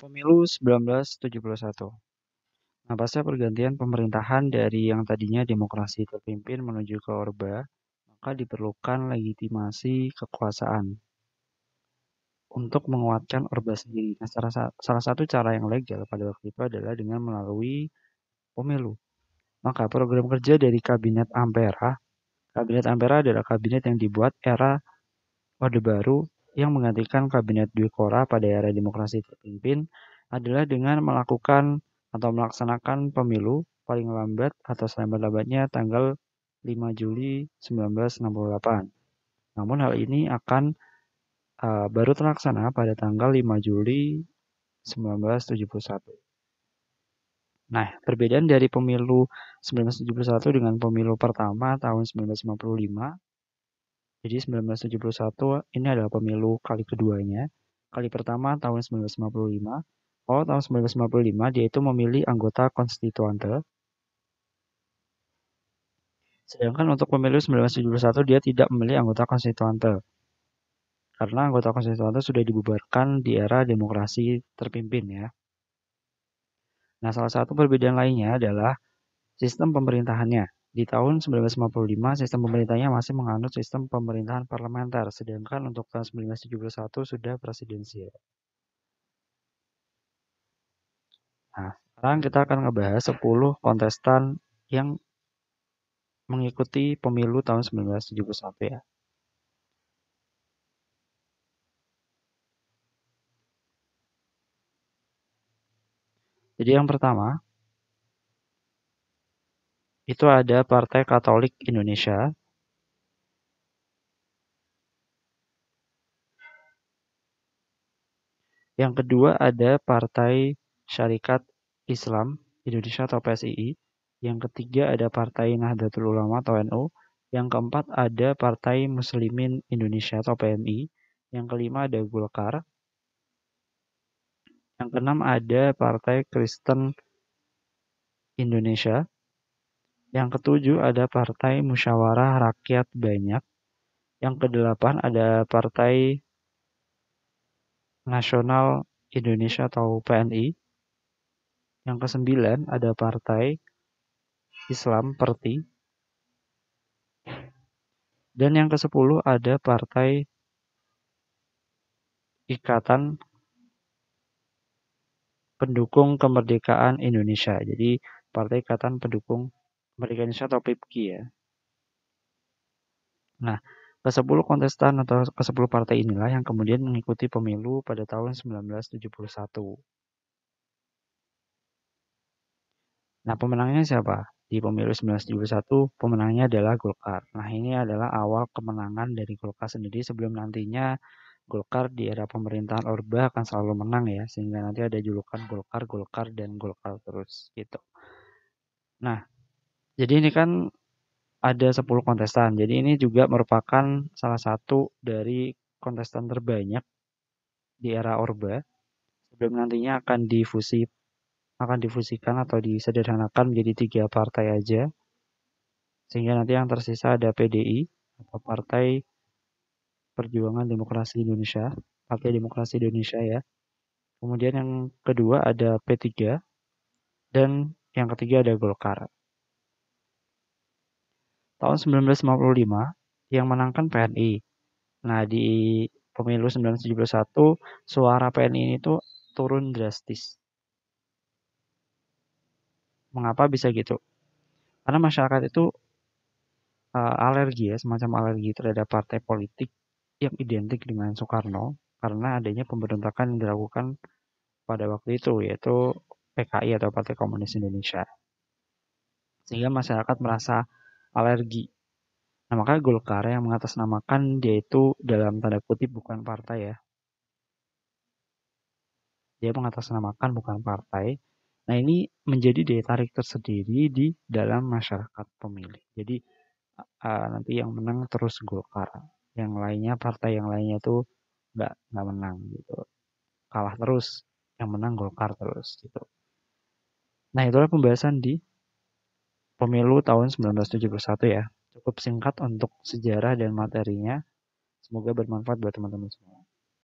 Pemilu 1971. Nah, pasca pergantian pemerintahan dari yang tadinya demokrasi terpimpin menuju ke Orba, maka diperlukan legitimasi kekuasaan untuk menguatkan Orba sendiri. Nah, salah, salah satu cara yang legal pada waktu itu adalah dengan melalui pemilu. Maka program kerja dari Kabinet Ampera, Kabinet Ampera adalah kabinet yang dibuat era Orde Baru yang menggantikan Kabinet Dwi Kora pada era demokrasi terpimpin adalah dengan melakukan atau melaksanakan pemilu paling lambat atau selambat-lambatnya tanggal 5 Juli 1968. Namun hal ini akan uh, baru terlaksana pada tanggal 5 Juli 1971. Nah, perbedaan dari pemilu 1971 dengan pemilu pertama tahun 1955. Jadi 1971 ini adalah pemilu kali keduanya. Kali pertama tahun 1955. Oh, tahun 1955 dia itu memilih anggota konstituante. Sedangkan untuk pemilu 1971 dia tidak memilih anggota konstituante. Karena anggota konstituante sudah dibubarkan di era demokrasi terpimpin ya. Nah, salah satu perbedaan lainnya adalah sistem pemerintahannya. Di tahun 1955, sistem pemerintahnya masih menganut sistem pemerintahan parlementer, sedangkan untuk tahun 1971 sudah presidensial. Nah, sekarang kita akan ngebahas 10 kontestan yang mengikuti pemilu tahun 1971 ya. Jadi yang pertama, itu ada Partai Katolik Indonesia yang kedua ada Partai Syarikat Islam Indonesia atau PSII, yang ketiga ada Partai Nahdlatul Ulama atau NU, yang keempat ada Partai Muslimin Indonesia atau PMI, yang kelima ada Golkar, yang keenam ada Partai Kristen Indonesia, yang ketujuh ada Partai Musyawarah Rakyat Banyak. Yang kedelapan ada Partai Nasional Indonesia atau PNI. Yang kesembilan ada Partai Islam Perti. Dan yang kesepuluh ada Partai Ikatan Pendukung Kemerdekaan Indonesia. Jadi Partai Ikatan Pendukung Merdeka atau PIPKI ya. Nah, ke-10 kontestan atau ke-10 partai inilah yang kemudian mengikuti pemilu pada tahun 1971. Nah, pemenangnya siapa? Di pemilu 1971, pemenangnya adalah Golkar. Nah, ini adalah awal kemenangan dari Golkar sendiri sebelum nantinya Golkar di era pemerintahan Orba akan selalu menang ya, sehingga nanti ada julukan Golkar, Golkar, dan Golkar terus gitu. Nah, jadi ini kan ada 10 kontestan. Jadi ini juga merupakan salah satu dari kontestan terbanyak di era Orba sebelum nantinya akan difusi akan difusikan atau disederhanakan menjadi tiga partai aja sehingga nanti yang tersisa ada PDI atau Partai Perjuangan Demokrasi Indonesia Partai Demokrasi Indonesia ya kemudian yang kedua ada P3 dan yang ketiga ada Golkar tahun 1955 yang menangkan PNI. Nah, di pemilu 1971 suara PNI itu turun drastis. Mengapa bisa gitu? Karena masyarakat itu uh, alergi ya, semacam alergi terhadap partai politik yang identik dengan Soekarno karena adanya pemberontakan yang dilakukan pada waktu itu yaitu PKI atau Partai Komunis Indonesia. Sehingga masyarakat merasa alergi. Nah, maka Golkar yang mengatasnamakan dia itu dalam tanda kutip bukan partai ya. Dia mengatasnamakan bukan partai. Nah, ini menjadi daya tarik tersendiri di dalam masyarakat pemilih. Jadi uh, nanti yang menang terus Golkar. Yang lainnya partai yang lainnya tuh nggak nggak menang gitu. Kalah terus, yang menang Golkar terus gitu. Nah, itulah pembahasan di pemilu tahun 1971 ya. Cukup singkat untuk sejarah dan materinya. Semoga bermanfaat buat teman-teman semua.